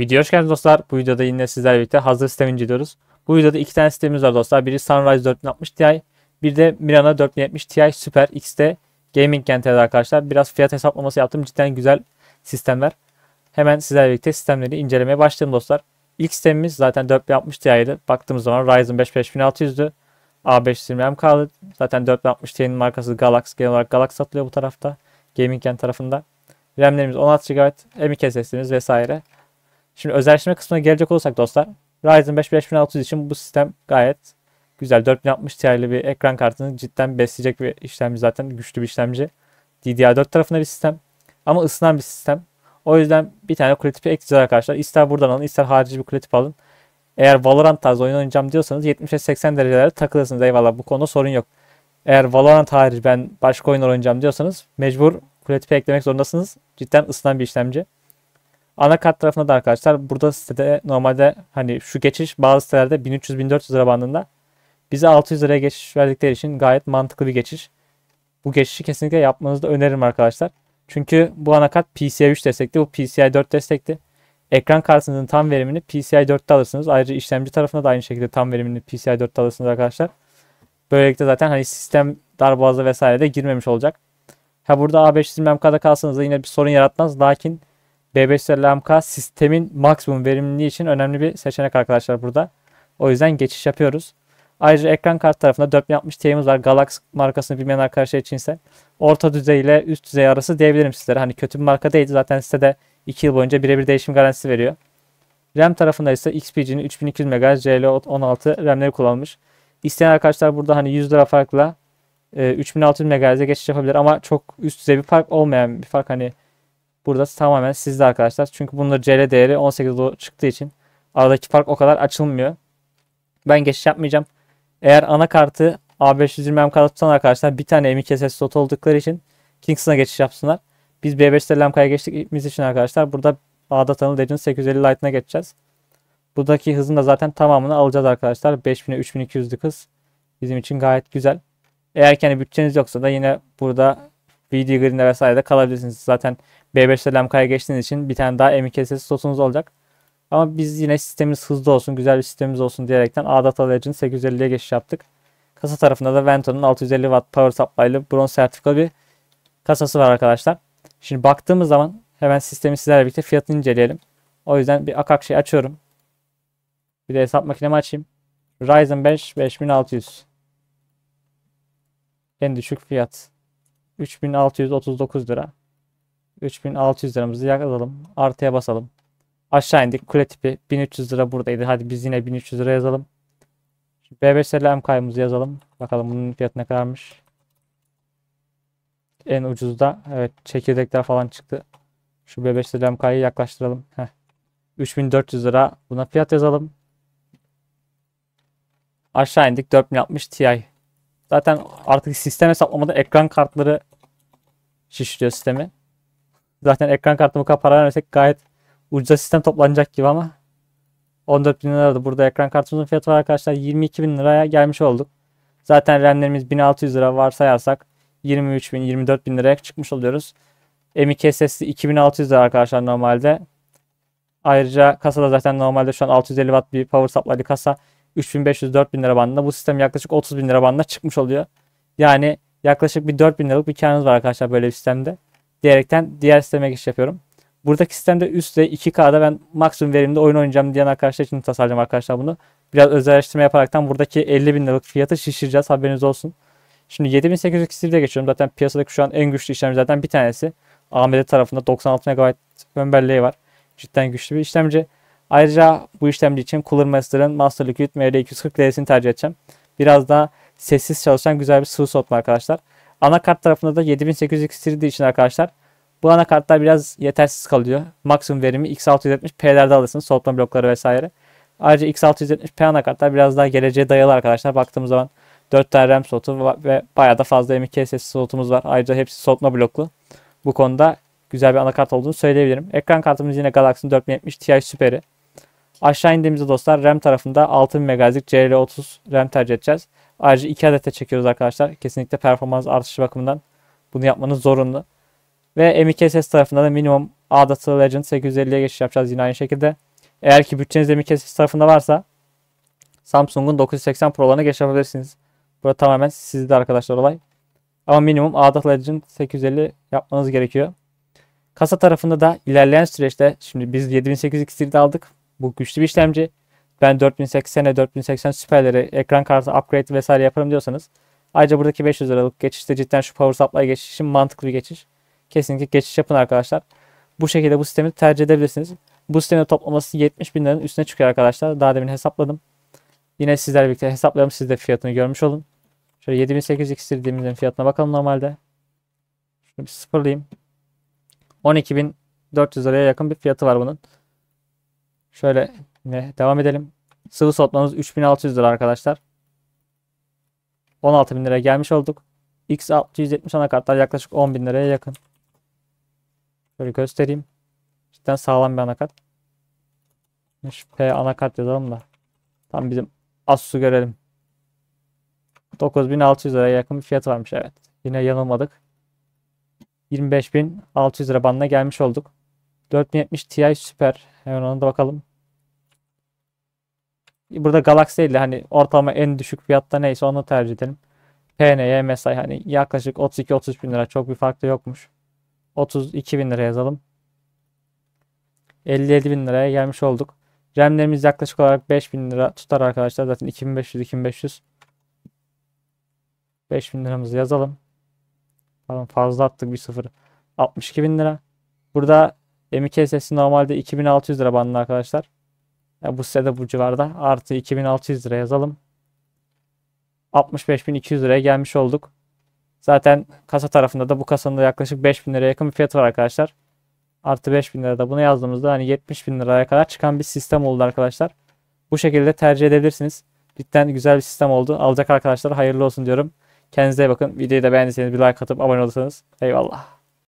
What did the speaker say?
Videoya hoş geldiniz dostlar. Bu videoda yine sizlerle birlikte hazır sistem inceliyoruz. Bu videoda iki tane sistemimiz var dostlar. Biri Sunrise 4060 Ti, bir de Mirana 4070 Ti Super X'te gaming kentleri arkadaşlar. Biraz fiyat hesaplaması yaptım. Cidden güzel sistemler. Hemen sizlerle birlikte sistemleri incelemeye başlayalım dostlar. İlk sistemimiz zaten 4060 Ti'ydi. Baktığımız zaman Ryzen 5 5600'dü. A520M kaldı. Zaten 4060 Ti'nin markası Galaxy. Genel olarak Galaxy satılıyor bu tarafta. Gaming kent tarafında. RAM'lerimiz 16 GB, M.2 SSD'miz vesaire. Şimdi özelleştirme kısmına gelecek olursak dostlar Ryzen 5 5600 için bu sistem gayet güzel. 4060 Ti'li bir ekran kartını cidden besleyecek bir işlemci zaten güçlü bir işlemci. DDR4 tarafında bir sistem ama ısınan bir sistem. O yüzden bir tane kule tipi ekleyeceğiz arkadaşlar. İster buradan alın ister harici bir kule tipi alın. Eğer Valorant tarzı oyun oynayacağım diyorsanız 70-80 derecelerde takılırsınız. Eyvallah bu konuda sorun yok. Eğer Valorant harici ben başka oyunlar oynayacağım diyorsanız mecbur kule tipi eklemek zorundasınız. Cidden ısınan bir işlemci. Ana kart tarafında da arkadaşlar burada sitede normalde hani şu geçiş bazı sitelerde 1300-1400 lira bandında bize 600 liraya geçiş verdikleri için gayet mantıklı bir geçiş. Bu geçişi kesinlikle yapmanızı da öneririm arkadaşlar. Çünkü bu anakart PCI 3 destekli, bu PCI 4 destekli. Ekran kartınızın tam verimini PCI 4'te alırsınız. Ayrıca işlemci tarafında da aynı şekilde tam verimini PCI 4'te alırsınız arkadaşlar. Böylelikle zaten hani sistem darboğaza vesaire de girmemiş olacak. Ha burada A5 MMK'da kalsanız da yine bir sorun yaratmaz. Lakin B500 LMK sistemin maksimum verimliliği için önemli bir seçenek arkadaşlar burada. O yüzden geçiş yapıyoruz. Ayrıca ekran kart tarafında 4060 Ti'miz var. Galax markasını bilmeyen arkadaşlar içinse orta düzey ile üst düzey arası diyebilirim sizlere. Hani kötü bir marka değildi. Zaten Size de 2 yıl boyunca birebir değişim garantisi veriyor. RAM tarafında ise XPG'nin 3200 MHz cl 16 RAM'leri kullanmış. İsteyen arkadaşlar burada hani 100 lira farkla 3600 e, MHz'e geçiş yapabilir ama çok üst düzey bir fark olmayan bir fark hani Burada tamamen sizde arkadaşlar. Çünkü bunların CL değeri 18 Euro çıktığı için aradaki fark o kadar açılmıyor. Ben geçiş yapmayacağım. Eğer anakartı A520M kartı tutan arkadaşlar bir tane M2 SS oldukları için Kingston'a geçiş yapsınlar. Biz B5 LMK'ya geçtiğimiz için arkadaşlar burada A'data'nın Legend 850 Lite'ına geçeceğiz. Buradaki hızın da zaten tamamını alacağız arkadaşlar. 5000'e 3200'lük hız bizim için gayet güzel. Eğer kendi hani bütçeniz yoksa da yine burada VD Green'de vesaire de kalabilirsiniz. Zaten B5'te Lemka'ya geçtiğiniz için bir tane daha m sosunuz olacak. Ama biz yine sistemimiz hızlı olsun, güzel bir sistemimiz olsun diyerekten A-Data Legend 850'ye geçiş yaptık. Kasa tarafında da Venton'un 650 Watt Power Supply ile bronz sertifika bir kasası var arkadaşlar. Şimdi baktığımız zaman hemen sistemi sizlerle birlikte fiyatını inceleyelim. O yüzden bir Akakşi açıyorum. Bir de hesap makinemi açayım. Ryzen 5 5600. En düşük fiyat. 3639 lira. 3600 liramızı yazalım. Artıya basalım. Aşağı indik. Kule tipi 1300 lira buradaydı. Hadi biz yine 1300 lira yazalım. B5 M kaybımızı yazalım. Bakalım bunun fiyatı ne kadarmış. En ucuzda. Evet çekirdekler falan çıktı. Şu B5 MK'yı yaklaştıralım. Heh. 3400 lira buna fiyat yazalım. Aşağı indik 4060 Ti. Zaten artık sistem hesaplamada ekran kartları şişiriyor sistemi. Zaten ekran kartımı kadar para vermesek gayet ucuza sistem toplanacak gibi ama 14 bin lira da burada ekran kartımızın fiyatı var arkadaşlar 22 bin liraya gelmiş olduk. Zaten RAM'lerimiz 1600 lira varsayarsak 23 bin 24 bin liraya çıkmış oluyoruz. M2 SSD 2600 lira arkadaşlar normalde. Ayrıca kasada zaten normalde şu an 650 watt bir power supply'lı kasa 3500-4000 lira bandında. Bu sistem yaklaşık 30 bin lira bandında çıkmış oluyor. Yani Yaklaşık bir 4000 liralık bir kârınız var arkadaşlar böyle bir sistemde. Diyerekten diğer sisteme geçiş yapıyorum. Buradaki sistemde üstte 2K'da ben maksimum verimde oyun oynayacağım diyen arkadaşlar için tasarlayacağım arkadaşlar bunu. Biraz özelleştirme yaparaktan buradaki 50 bin liralık fiyatı şişireceğiz haberiniz olsun. Şimdi 7800 XT'de geçiyorum. Zaten piyasadaki şu an en güçlü işlemcilerden bir tanesi. AMD tarafında 96 MB ön belleği var. Cidden güçlü bir işlemci. Ayrıca bu işlemci için Cooler Master'ın Master Liquid ML240 LS'ini tercih edeceğim. Biraz daha sessiz çalışan güzel bir sıvı soğutma arkadaşlar. Anakart tarafında da 7800 eksildiği için arkadaşlar bu anakartlar biraz yetersiz kalıyor. Maksimum verimi X670P'lerde alırsınız. Soğutma blokları vesaire. Ayrıca X670P anakartlar biraz daha geleceğe dayalı arkadaşlar. Baktığımız zaman 4 tane RAM slotu ve bayağı da fazla M.2 sessiz soğutumuz var. Ayrıca hepsi soğutma bloklu. Bu konuda güzel bir anakart olduğunu söyleyebilirim. Ekran kartımız yine Galaxy 4070 Ti Super'i. Aşağı indiğimizde dostlar RAM tarafında 6000 MHz CL30 RAM tercih edeceğiz. Ayrıca iki adet de çekiyoruz arkadaşlar. Kesinlikle performans artışı bakımından bunu yapmanız zorunlu. Ve m tarafında da minimum Adata Legend 850'ye geçiş yapacağız yine aynı şekilde. Eğer ki bütçeniz m tarafında varsa Samsung'un 980 Pro'larına geçiş yapabilirsiniz. Burada tamamen sizde arkadaşlar olay. Ama minimum Adata Legend 850 yapmanız gerekiyor. Kasa tarafında da ilerleyen süreçte şimdi biz 7800 X'de aldık. Bu güçlü bir işlemci ben 4080'e 4080 süperleri ekran kartı upgrade vesaire yaparım diyorsanız ayrıca buradaki 500 liralık geçişte cidden şu power supply geçişim mantıklı bir geçiş. Kesinlikle geçiş yapın arkadaşlar. Bu şekilde bu sistemi tercih edebilirsiniz. Bu sistemin toplaması 70 bin liranın üstüne çıkıyor arkadaşlar. Daha demin hesapladım. Yine sizler birlikte hesaplayalım. Siz de fiyatını görmüş olun. Şöyle 7800 istediğimizin fiyatına bakalım normalde. Şunu bir sıfırlayayım. 12400 liraya yakın bir fiyatı var bunun. Şöyle ne? Devam edelim. Sıvı soğutmamız 3600 lira arkadaşlar. 16.000 liraya gelmiş olduk. X670 anakartlar yaklaşık 10.000 liraya yakın. Şöyle göstereyim. Cidden sağlam bir anakart. P anakart yazalım da. Tam bizim Asus'u görelim. 9600 liraya yakın bir fiyat varmış evet. Yine yanılmadık. 25.600 lira bandına gelmiş olduk. 4070 Ti Super. Hemen ona da bakalım burada Galaxy ile hani ortalama en düşük fiyatta neyse onu tercih edelim. PN'ye mesela hani yaklaşık 32-33 bin lira çok bir farkı yokmuş. 32 bin lira yazalım. 57 bin liraya gelmiş olduk. RAM'lerimiz yaklaşık olarak 5 bin lira tutar arkadaşlar. Zaten 2500-2500. 5 bin liramızı yazalım. Pardon fazla attık bir sıfır. 62 bin lira. Burada M2 SSD normalde 2600 lira bandında arkadaşlar. Ya bu sitede bu civarda artı 2600 lira yazalım. 65.200 liraya gelmiş olduk. Zaten kasa tarafında da bu kasanın yaklaşık 5000 liraya yakın bir fiyatı var arkadaşlar. Artı 5000 lira da bunu yazdığımızda hani 70.000 liraya kadar çıkan bir sistem oldu arkadaşlar. Bu şekilde tercih edebilirsiniz. Cidden güzel bir sistem oldu. Alacak arkadaşlara hayırlı olsun diyorum. Kendinize bakın. Videoyu da beğendiyseniz bir like atıp abone olursanız eyvallah.